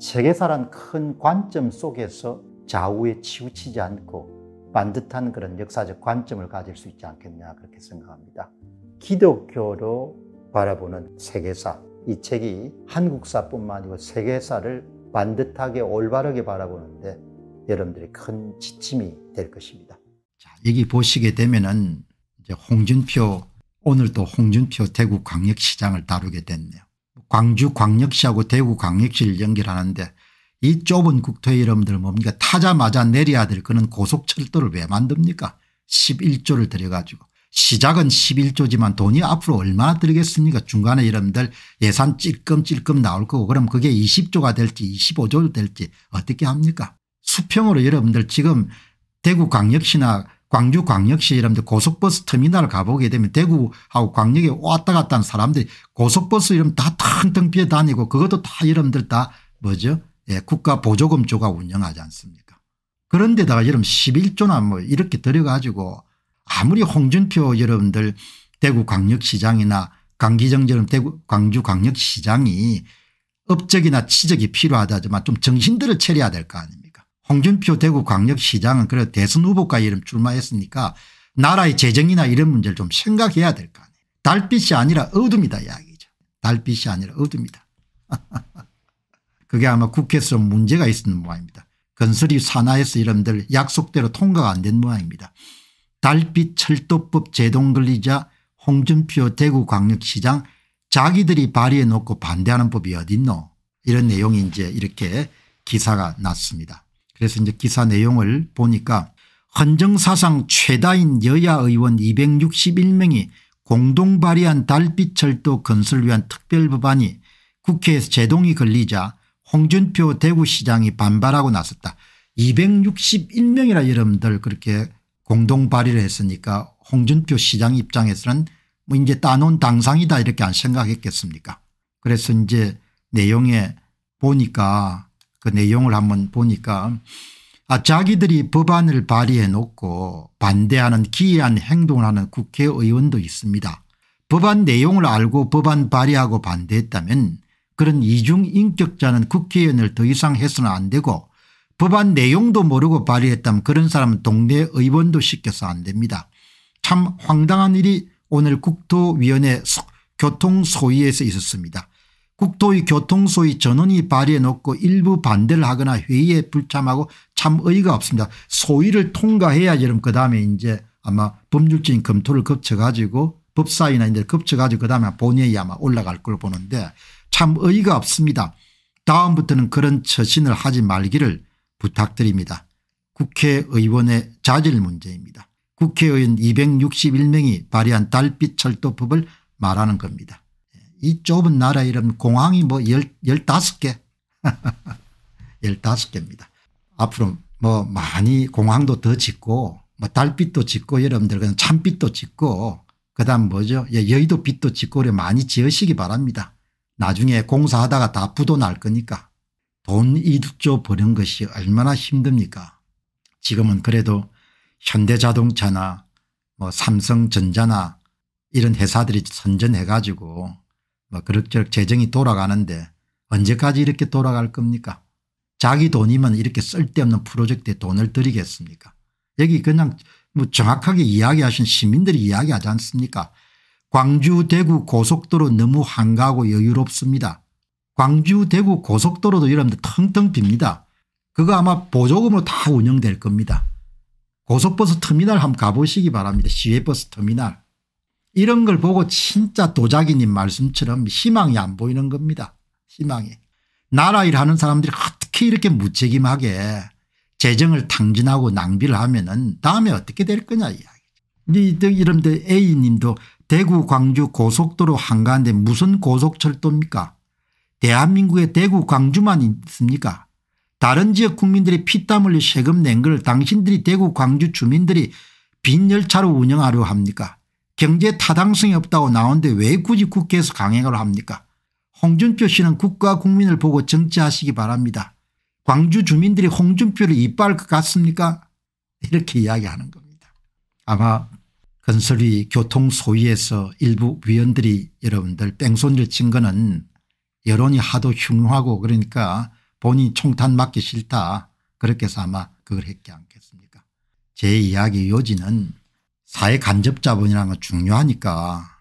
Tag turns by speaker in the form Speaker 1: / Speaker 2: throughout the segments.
Speaker 1: 세계사란 큰 관점 속에서 좌우에 치우치지 않고 반듯한 그런 역사적 관점을 가질 수 있지 않겠냐 그렇게 생각합니다. 기독교로 바라보는 세계사 이 책이 한국사뿐만 아니고 세계사를 반듯하게 올바르게 바라보는데 여러분들이 큰 지침이 될 것입니다. 자, 여기 보시게 되면은 이제 홍준표 오늘도 홍준표 대구 광역시장을 다루게 됐네요. 광주 광역시하고 대구 광역시를 연결하는데 이 좁은 국토의 여러분들 뭡니까 타자마자 내려야 될 그런 고속철도를 왜 만듭니까 11조를 들여가지고 시작은 11조지만 돈이 앞으로 얼마나 들겠습니까 중간에 여러분들 예산 찔끔찔끔 나올 거고 그럼 그게 20조가 될지 25조가 될지 어떻게 합니까 수평으로 여러분들 지금 대구 광역시나 광주광역시 여러분들 고속버스 터미널 가보게 되면 대구하고 광역에 왔다 갔다 하는 사람들이 고속버스 이름 다 텅텅 비어 다니고 그것도 다 여러분들 다 뭐죠 예, 국가 보조금 조가 운영하지 않습니까 그런데다가 여러분 11조나 뭐 이렇게 들여가지고 아무리 홍준표 여러분들 대구광역시장이나 강기정처럼 대구 광주광역시장이 업적이나 치적이 필요하다지만 좀 정신들을 차려야 될 거 아닙니까 홍준표 대구광역시장은 그래 대선 후보가 이름 출마했으니까 나라의 재정이나 이런 문제를 좀 생각해야 될 거 아니에요. 달빛이 아니라 어둠이다 이야기죠. 달빛이 아니라 어둠이다. 그게 아마 국회에서 문제가 있는 모양입니다. 건설이 산하에서 이런들 약속대로 통과가 안 된 모양입니다. 달빛 철도법 제동 걸리자 홍준표 대구광역시장 자기들이 발의해 놓고 반대하는 법이 어딨노 이런 내용이 이제 이렇게 기사가 났습니다. 그래서 이제 기사 내용을 보니까 헌정사상 최다인 여야 의원 261명이 공동 발의한 달빛철도 건설 위한 특별법안이 국회에서 제동이 걸리자 홍준표 대구시장이 반발하고 나섰다. 261명이라 여러분들 그렇게 공동 발의를 했으니까 홍준표 시장 입장에서는 뭐 이제 따놓은 당상이다 이렇게 안 생각했겠습니까 그래서 이제 내용에 보니까 그 내용을 한번 보니까 아, 자기들이 법안을 발의해 놓고 반대하는 기이한 행동을 하는 국회의원도 있습니다. 법안 내용을 알고 법안 발의하고 반대했다면 그런 이중인격자는 국회의원을 더 이상 해서는 안 되고 법안 내용도 모르고 발의했다면 그런 사람은 동네 의원도 시켜서 안 됩니다. 참 황당한 일이 오늘 국토위원회 교통소위에서 있었습니다. 국토의 교통소의 전원이 발의해 놓고 일부 반대를 하거나 회의에 불참하고 참 의의가 없습니다. 소위를 통과해야지 그럼 그다음에 이제 아마 법률적인 검토를 거쳐가지고 법사위나 이제 거쳐가지고 그다음에 본회의 아마 올라갈 걸 보는데 참 의의가 없습니다. 다음부터는 그런 처신을 하지 말기를 부탁드립니다. 국회의원의 자질 문제입니다. 국회의원 261명이 발의한 달빛 철도법을 말하는 겁니다. 이 좁은 나라 이름 공항이 뭐 열, 15개 15개입니다. 앞으로 뭐 많이 공항도 더 짓고 뭐 달빛도 짓고 여러분들 그냥 찬빛도 짓고 그다음 뭐죠 예, 여의도 빛도 짓고 그래 많이 지으시기 바랍니다. 나중에 공사하다가 다 부도 날 거니까 돈 1조 버는 것이 얼마나 힘듭니까 지금은 그래도 현대자동차나 뭐 삼성전자나 이런 회사들이 선전해 가지고 뭐 그럭저럭 재정이 돌아가는데 언제까지 이렇게 돌아갈 겁니까 자기 돈이면 이렇게 쓸데없는 프로젝트에 돈을 들이겠습니까 여기 그냥 뭐 정확하게 이야기하신 시민들이 이야기하지 않습니까 광주 대구 고속도로 너무 한가하고 여유롭습니다. 광주 대구 고속도로도 여러분들 텅텅 빕니다. 그거 아마 보조금으로 다 운영될 겁니다. 고속버스 터미널 한번 가보시기 바랍니다. 시외버스 터미널. 이런 걸 보고 진짜 도자기님 말씀처럼 희망이 안 보이는 겁니다. 희망이. 나라 일하는 사람들이 어떻게 이렇게 무책임하게 재정을 탕진하고 낭비를 하면 은 다음에 어떻게 될 거냐 이야기죠. 이런데 A님도 대구 광주 고속도로 한가한데 무슨 고속철도입니까 대한민국의 대구 광주만 있습니까 다른 지역 국민들이 피땀 흘리 세금 낸 걸 당신들이 대구 광주 주민들이 빈 열차로 운영하려 합니까 경제 타당성이 없다고 나오는데 왜 굳이 국회에서 강행을 합니까 홍준표 씨는 국가 국민을 보고 정치하시기 바랍니다. 광주 주민들이 홍준표를 이빨 것 같습니까 이렇게 이야기하는 겁니다. 아마 건설위 교통소위에서 일부 위원들이 여러분들 뺑소니를 친 거는 여론이 하도 흉흉하고 그러니까 본인 총탄 맞기 싫다 그렇게 해서 아마 그걸 했지 않겠습니까 제 이야기 요지는 사회 간접 자본이라는 건 중요하니까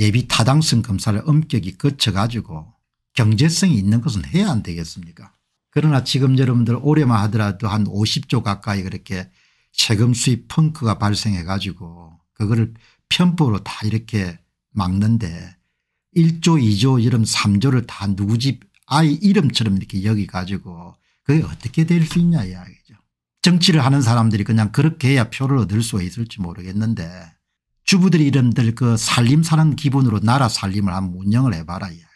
Speaker 1: 예비 타당성 검사를 엄격히 거쳐가지고 경제성이 있는 것은 해야 안 되겠습니까 그러나 지금 여러분들 올해만 하더라도 한 50조 가까이 그렇게 세금 수입 펑크가 발생해 가지고 그거를 편법으로 다 이렇게 막는데 1조 2조 이름 3조를 다 누구 집 아이 이름처럼 이렇게 여기 가지고 그게 어떻게 될 수 있냐 이야기죠. 정치를 하는 사람들이 그냥 그렇게 해야 표를 얻을 수 있을지 모르겠는데 주부들이 이런들그 살림 사는 기분으로 나라 살림을 한번 운영을 해봐라 이야기죠.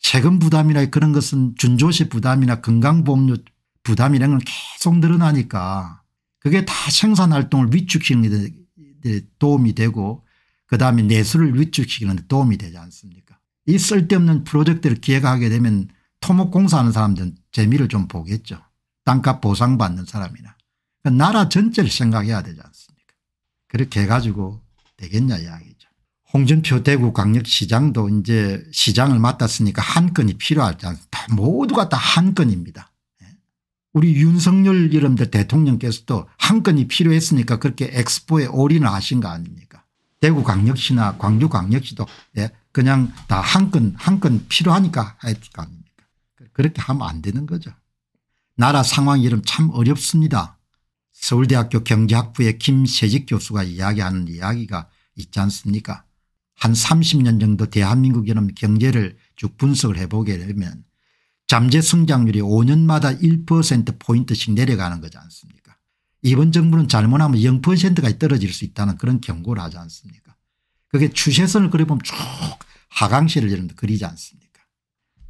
Speaker 1: 세금 부담이나 그런 것은 준조시 부담이나 건강보험료 부담 이라건 계속 늘어나니까 그게 다 생산활동을 위축시키는 데 도움이 되고 그다음에 내수를 위축시키는 데 도움이 되지 않습니까 이 쓸데없는 프로젝트를 기획하게 되면 토목공사하는 사람들은 재미를 좀 보겠죠. 땅값 보상받는 사람이나 그러니까 나라 전체를 생각해야 되지 않습니까 그렇게 해가지고 되겠냐 이야기죠. 홍준표 대구 광역시장도 이제 시장을 맡았으니까 한 건이 필요하지 않습니까 모두가 다 한 건입니다. 예. 우리 윤석열 이름들 대통령께서도 한 건이 필요했으니까 그렇게 엑스포에 올인을 하신 거 아닙니까 대구 광역시나 광주 광역시도 예, 그냥 다 한건한건 필요하니까 했거 아닙니까 그렇게 하면 안 되는 거죠. 나라 상황 이름 참 어렵습니다. 서울대학교 경제학부의 김세직 교수가 이야기하는 이야기가 있지 않습니까 한 30년 정도 대한민국 이놈 경제를 쭉 분석을 해보게 되면 잠재 성장률이 5년마다 1%포인트씩 내려가는 거지 않습니까 이번 정부는 잘못하면 0%까지 떨어질 수 있다는 그런 경고를 하지 않습니까 그게 추세선을 그려보면 쭉 하강시를 여러분 그리지 않습니까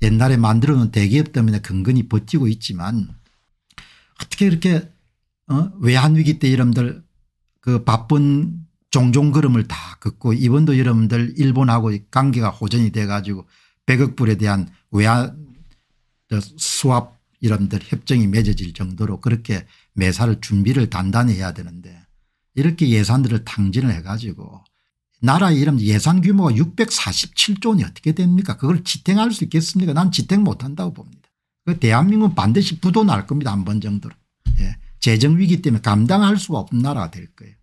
Speaker 1: 옛날에 만들어 놓은 대기업 때문에 근근히 버티고 있지만 어떻게 이렇게 어? 외환위기 때 여러분들 그 바쁜 종종 걸음을 다 긋고 이번도 여러분들 일본하고 관계가 호전이 돼 가지고 1 0 0억불에 대한 외환 수압이러들 협정이 맺어질 정도로 그렇게 매사를 준비를 단단히 해야 되는데 이렇게 예산들을 탕진을 해 가지고 나라의 이름 예산 규모가 647조 원이 어떻게 됩니까 그걸 지탱할 수 있겠습니까 난 지탱 못한다고 봅니다. 그 대한민국은 반드시 부도 날 겁니다 한 번 정도로. 재정위기 때문에 감당할 수가 없는 나라가 될 거예요.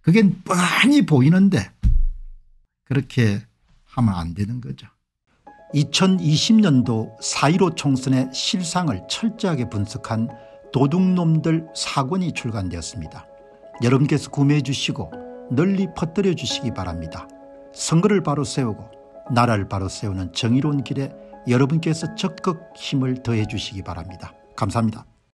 Speaker 1: 그게 뻔히 보이는데 그렇게 하면 안 되는 거죠. 2020년도 4.15 총선의 실상을 철저하게 분석한 도둑놈들 사권이 출간되었습니다. 여러분께서 구매해 주시고 널리 퍼뜨려 주시기 바랍니다. 선거를 바로 세우고 나라를 바로 세우는 정의로운 길에 여러분께서 적극 힘을 더해 주시기 바랍니다. 감사합니다.